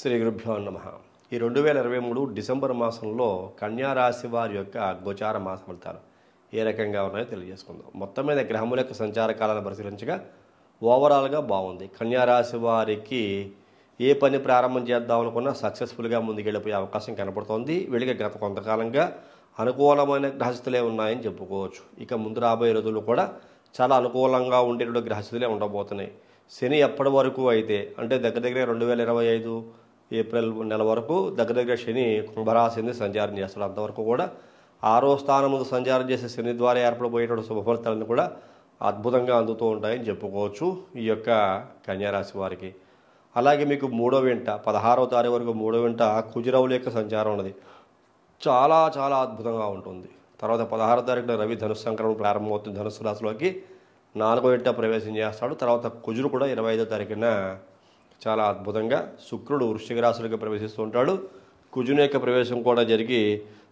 శ్రీ గురుభ్యో నమ ఈ రెండు వేల ఇరవై మూడు డిసెంబర్ మాసంలో కన్యారాశి వారి యొక్క గోచార మాస ఫలితాలు ఏ రకంగా ఉన్నాయో తెలియజేసుకుందాం మొత్తం మీద గ్రహముల యొక్క సంచార కాలాన్ని పరిశీలించగా ఓవరాల్గా బాగుంది కన్యారాశి వారికి ఏ పని ప్రారంభం చేద్దాం అనుకున్నా సక్సెస్ఫుల్గా ముందుకెళ్ళిపోయే అవకాశం కనపడుతోంది వీళ్ళకి గత కొంతకాలంగా అనుకూలమైన గ్రహస్థులే ఉన్నాయని చెప్పుకోవచ్చు ఇక ముందు రాబోయే రోజులు కూడా చాలా అనుకూలంగా ఉండేటువంటి గ్రహస్థులే ఉండబోతున్నాయి శని ఎప్పటి వరకు అయితే అంటే దగ్గర దగ్గర రెండు వేల ఇరవై ఐదు ఏప్రిల్ నెల వరకు దగ్గర దగ్గర శని కుంభరాశిని సంచారం చేస్తాడు అంతవరకు కూడా ఆరో స్థానం సంచారం చేసే శని ద్వారా ఏర్పడబోయేటువంటి శుభఫలితాలను కూడా అద్భుతంగా అందుతూ ఉంటాయని చెప్పుకోవచ్చు ఈ యొక్క కన్యారాశి వారికి అలాగే మీకు మూడో వింట పదహారవ తారీఖు వరకు మూడో వింట కుజరావుల యొక్క సంచారం ఉన్నది చాలా చాలా అద్భుతంగా ఉంటుంది తర్వాత పదహారో తారీఖున రవి ధనుసు సంక్రమణ ప్రారంభమవుతుంది ధనుసు రాశిలోకి నాలుగో వింట ప్రవేశం చేస్తాడు తర్వాత కుజురు కూడా ఇరవై ఐదో తారీఖున చాలా అద్భుతంగా శుక్రుడు రాశులకు ప్రవేశిస్తూ ఉంటాడు కుజుని యొక్క ప్రవేశం కూడా జరిగి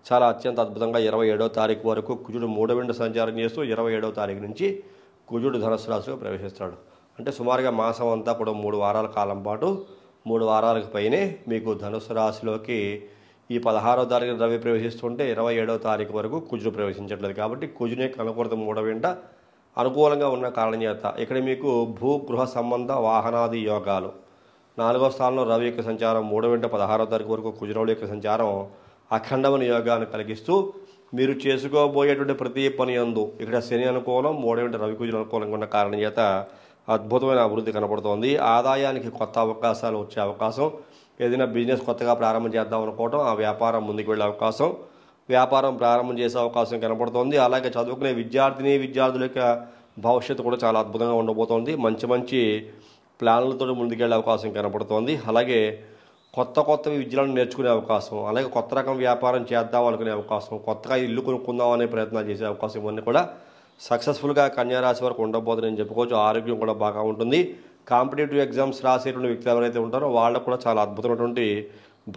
చాలా అత్యంత అద్భుతంగా ఇరవై ఏడవ తారీఖు వరకు కుజుడు విండ సంచారం చేస్తూ ఇరవై ఏడవ తారీఖు నుంచి కుజుడు ధనస్సు రాశిలో ప్రవేశిస్తాడు అంటే సుమారుగా మాసం అంతా కూడా మూడు వారాల కాలం పాటు మూడు వారాలకు పైనే మీకు ధనుసు రాశిలోకి ఈ పదహారవ తారీఖు రవి ప్రవేశిస్తుంటే ఇరవై ఏడవ తారీఖు వరకు కుజుడు ప్రవేశించట్లేదు కాబట్టి కుజుని యొక్క అనుకూలత వింట అనుకూలంగా ఉన్న కారణం చేత ఇక్కడ మీకు భూగృహ సంబంధ వాహనాది యోగాలు నాలుగో స్థానంలో రవి యొక్క సంచారం మూడు వెంట పదహారో తారీఖు వరకు కుజరావుడు యొక్క సంచారం అఖండవ నియోగాన్ని కలిగిస్తూ మీరు చేసుకోబోయేటువంటి ప్రతి పని అందు ఇక్కడ శని అనుకూలం మూడు వెంట రవి కుజుల అనుకూలంగా ఉన్న కారణం చేత అద్భుతమైన అభివృద్ధి కనబడుతోంది ఆదాయానికి కొత్త అవకాశాలు వచ్చే అవకాశం ఏదైనా బిజినెస్ కొత్తగా ప్రారంభం చేద్దాం అనుకోవటం ఆ వ్యాపారం ముందుకు వెళ్ళే అవకాశం వ్యాపారం ప్రారంభం చేసే అవకాశం కనబడుతోంది అలాగే చదువుకునే విద్యార్థిని విద్యార్థుల యొక్క భవిష్యత్తు కూడా చాలా అద్భుతంగా ఉండబోతోంది మంచి మంచి ప్లాన్లతో ముందుకెళ్ళే అవకాశం కనపడుతోంది అలాగే కొత్త కొత్త విద్యలను నేర్చుకునే అవకాశం అలాగే కొత్త రకం వ్యాపారం చేద్దాం అనుకునే అవకాశం కొత్తగా ఇల్లు కొనుక్కుందాం అనే ప్రయత్నాలు చేసే అవకాశం ఇవన్నీ కూడా సక్సెస్ఫుల్గా కన్యారాశి వరకు ఉండబోతుందని చెప్పుకోవచ్చు ఆరోగ్యం కూడా బాగా ఉంటుంది కాంపిటేటివ్ ఎగ్జామ్స్ రాసేటువంటి వ్యక్తులు ఎవరైతే ఉంటారో వాళ్ళకు కూడా చాలా అద్భుతమైనటువంటి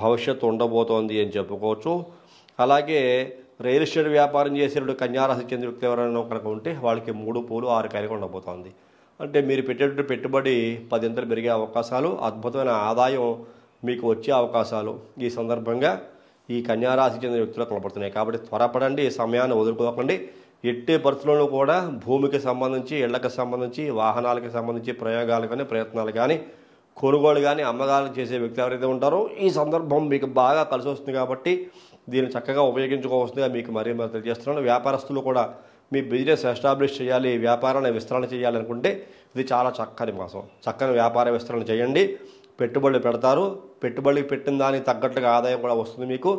భవిష్యత్తు ఉండబోతోంది అని చెప్పుకోవచ్చు అలాగే రియల్ ఎస్టేట్ వ్యాపారం చేసేటువంటి కన్యారాశి చెందిన వ్యక్తి ఎవరైనా కనుక ఉంటే వాళ్ళకి మూడు పూలు ఆరు కాయలు ఉండబోతోంది అంటే మీరు పెట్టేటువంటి పెట్టుబడి పదింతలు పెరిగే అవకాశాలు అద్భుతమైన ఆదాయం మీకు వచ్చే అవకాశాలు ఈ సందర్భంగా ఈ కన్యారాశి చెందిన వ్యక్తులు కనపడుతున్నాయి కాబట్టి త్వరపడండి ఈ సమయాన్ని వదులుకోకండి ఎట్టే పరిస్థితుల్లో కూడా భూమికి సంబంధించి ఇళ్లకు సంబంధించి వాహనాలకు సంబంధించి ప్రయోగాలు కానీ ప్రయత్నాలు కానీ కొనుగోలు కానీ అమ్మకాలు చేసే వ్యక్తి ఎవరైతే ఉంటారో ఈ సందర్భం మీకు బాగా కలిసి వస్తుంది కాబట్టి దీన్ని చక్కగా ఉపయోగించుకోవచ్చుగా మీకు మరీ మరి తెలియజేస్తున్నాను వ్యాపారస్తులు కూడా మీ బిజినెస్ ఎస్టాబ్లిష్ చేయాలి వ్యాపారాన్ని విస్తరణ చేయాలనుకుంటే ఇది చాలా చక్కని మాసం చక్కని వ్యాపార విస్తరణ చేయండి పెట్టుబడులు పెడతారు పెట్టుబడి పెట్టిన దానికి తగ్గట్టుగా ఆదాయం కూడా వస్తుంది మీకు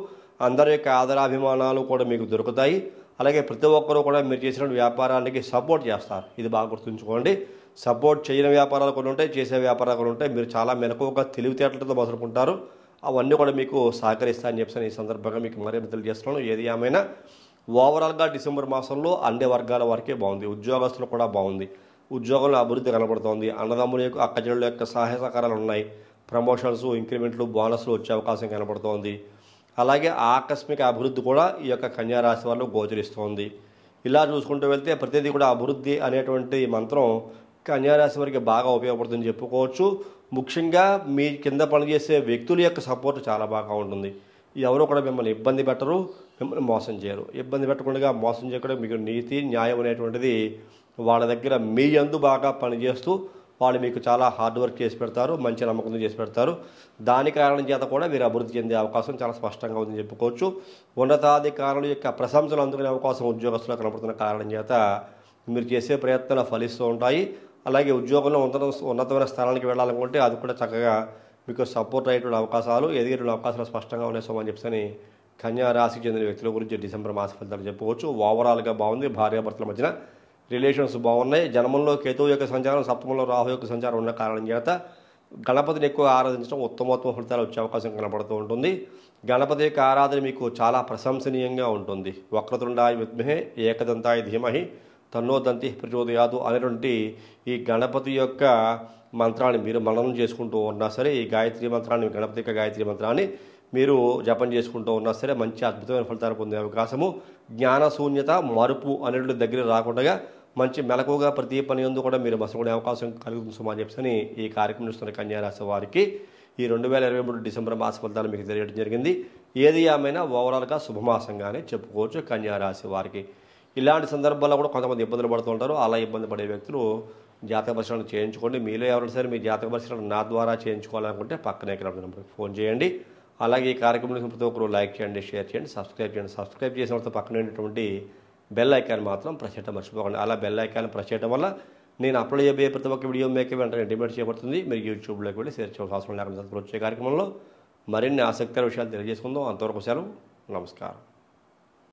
అందరి యొక్క ఆదరాభిమానాలు కూడా మీకు దొరుకుతాయి అలాగే ప్రతి ఒక్కరూ కూడా మీరు చేసిన వ్యాపారానికి సపోర్ట్ చేస్తారు ఇది బాగా గుర్తుంచుకోండి సపోర్ట్ చేయని వ్యాపారాలు కొన్ని ఉంటాయి చేసే వ్యాపారాలు కొన్ని ఉంటాయి మీరు చాలా మెలకువగా తెలివితేటలతో మొదలుకుంటారు అవన్నీ కూడా మీకు సహకరిస్తాయని చెప్పి ఈ సందర్భంగా మీకు మరింత తెలియజేస్తున్నాను ఏది ఏమైనా ఓవరాల్గా డిసెంబర్ మాసంలో అన్ని వర్గాల వారికే బాగుంది ఉద్యోగస్తులు కూడా బాగుంది ఉద్యోగంలో అభివృద్ధి కనబడుతోంది అన్నదమ్ముల యొక్క అక్కజనుల యొక్క సహాయ సహకారాలు ఉన్నాయి ప్రమోషన్స్ ఇంక్రిమెంట్లు బోనస్లు వచ్చే అవకాశం కనబడుతోంది అలాగే ఆకస్మిక అభివృద్ధి కూడా ఈ యొక్క కన్యారాశి వారిలో గోచరిస్తోంది ఇలా చూసుకుంటూ వెళ్తే ప్రతిదీ కూడా అభివృద్ధి అనేటువంటి మంత్రం కన్యారాశి వారికి బాగా ఉపయోగపడుతుందని చెప్పుకోవచ్చు ముఖ్యంగా మీ కింద పనిచేసే వ్యక్తుల యొక్క సపోర్ట్ చాలా బాగా ఉంటుంది ఎవరు కూడా మిమ్మల్ని ఇబ్బంది పెట్టరు మిమ్మల్ని మోసం చేయరు ఇబ్బంది పెట్టకుండా మోసం చేయకుండా మీకు నీతి న్యాయం అనేటువంటిది వాళ్ళ దగ్గర మీ అందు బాగా పనిచేస్తూ వాళ్ళు మీకు చాలా హార్డ్ వర్క్ చేసి పెడతారు మంచి నమ్మకం చేసి పెడతారు దాని కారణం చేత కూడా మీరు అభివృద్ధి చెందే అవకాశం చాలా స్పష్టంగా ఉందని చెప్పుకోవచ్చు ఉన్నతాధికారుల యొక్క ప్రశంసలు అందుకునే అవకాశం ఉద్యోగస్తులకు కనబడుతున్న కారణం చేత మీరు చేసే ప్రయత్నాలు ఫలిస్తూ ఉంటాయి అలాగే ఉద్యోగంలో ఉన్నత ఉన్నతమైన స్థానానికి వెళ్ళాలనుకుంటే అది కూడా చక్కగా మీకు సపోర్ట్ అయ్యేటువంటి అవకాశాలు ఎదిగేటువంటి అవకాశాలు స్పష్టంగా ఉన్నాయి సో అని చెప్పని కన్యా రాశికి చెందిన వ్యక్తుల గురించి డిసెంబర్ మాస ఫలితాలు చెప్పవచ్చు ఓవరాల్గా బాగుంది భార్యాభర్తల మధ్యన రిలేషన్స్ బాగున్నాయి జన్మంలో కేతువు యొక్క సంచారం సప్తమంలో రాహు యొక్క సంచారం ఉన్న కారణం చేత గణపతిని ఎక్కువ ఆరాధించడం ఉత్తమోత్తమ ఫలితాలు వచ్చే అవకాశం కనబడుతూ ఉంటుంది గణపతి యొక్క ఆరాధన మీకు చాలా ప్రశంసనీయంగా ఉంటుంది వక్రతుండాయ విద్మహే ఏకదంతాయ ధీమహి తన్నోదంతి దంతి ప్రచోదయాదు అనేటువంటి ఈ గణపతి యొక్క మంత్రాన్ని మీరు మననం చేసుకుంటూ ఉన్నా సరే ఈ గాయత్రి మంత్రాన్ని గణపతిక గాయత్రి మంత్రాన్ని మీరు జపం చేసుకుంటూ ఉన్నా సరే మంచి అద్భుతమైన ఫలితాలు పొందే అవకాశము జ్ఞానశూన్యత మరుపు అనేటువంటి దగ్గర రాకుండా మంచి మెలకుగా ప్రతి పని ఎందు కూడా మీరు మసలుకునే అవకాశం కలుగుతుంది సుమా చెప్పని ఈ కార్యక్రమం చూస్తున్న కన్యారాశి వారికి ఈ రెండు వేల ఇరవై మూడు డిసెంబర్ మాస ఫలితాలు మీకు తెలియడం జరిగింది ఏది ఏమైనా ఓవరాల్గా శుభమాసంగానే చెప్పుకోవచ్చు కన్యారాశి వారికి ఇలాంటి సందర్భాల్లో కూడా కొంతమంది ఇబ్బందులు పడుతుంటారు అలా ఇబ్బంది పడే వ్యక్తులు జాతక పరిశీలన చేయించుకోండి మీలో ఎవరైనా సరే మీ జాతక పరిశీలన నా ద్వారా చేయించుకోవాలనుకుంటే పక్కనే కలపడం నెంబర్కి ఫోన్ చేయండి అలాగే ఈ కార్యక్రమం ప్రతి ఒక్కరు లైక్ చేయండి షేర్ చేయండి సబ్స్క్రైబ్ చేయండి సబ్స్క్రైబ్ చేసిన తర్వాత పక్కన ఉండేటువంటి బెల్ ఐకాన్ మాత్రం ప్రచేట మర్చిపోకండి అలా బెల్ ఐకాన్ ప్రెస్ వల్ల నేను అప్లోడ్ చేయబోయే ప్రతి ఒక్క వీడియో మేకే వెంటనే డిమాండ్ చేయబడుతుంది మీరు యూట్యూబ్లోకి వెళ్ళి షేర్ చేయవలసిన అవసరం లేకుండా వచ్చే కార్యక్రమంలో మరిన్ని ఆసక్తికర విషయాలు తెలియజేసుకుందాం అంతవరకు సెలవు నమస్కారం